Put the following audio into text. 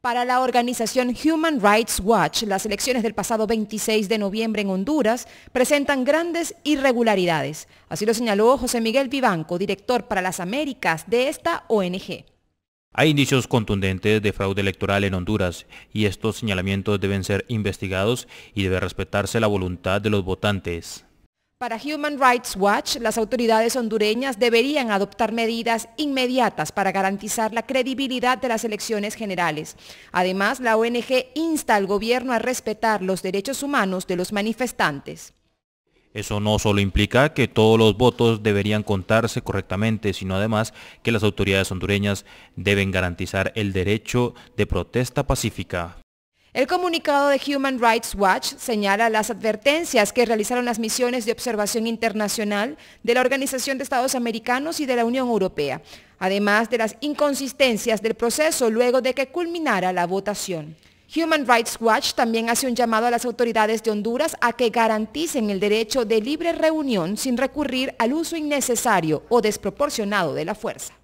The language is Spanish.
Para la organización Human Rights Watch, las elecciones del pasado 26 de noviembre en Honduras presentan grandes irregularidades. Así lo señaló José Miguel Vivanco, director para las Américas de esta ONG. Hay indicios contundentes de fraude electoral en Honduras y estos señalamientos deben ser investigados y debe respetarse la voluntad de los votantes. Para Human Rights Watch, las autoridades hondureñas deberían adoptar medidas inmediatas para garantizar la credibilidad de las elecciones generales. Además, la ONG insta al gobierno a respetar los derechos humanos de los manifestantes. Eso no solo implica que todos los votos deberían contarse correctamente, sino además que las autoridades hondureñas deben garantizar el derecho de protesta pacífica. El comunicado de Human Rights Watch señala las advertencias que realizaron las misiones de observación internacional de la Organización de Estados Americanos y de la Unión Europea, además de las inconsistencias del proceso luego de que culminara la votación. Human Rights Watch también hace un llamado a las autoridades de Honduras a que garanticen el derecho de libre reunión sin recurrir al uso innecesario o desproporcionado de la fuerza.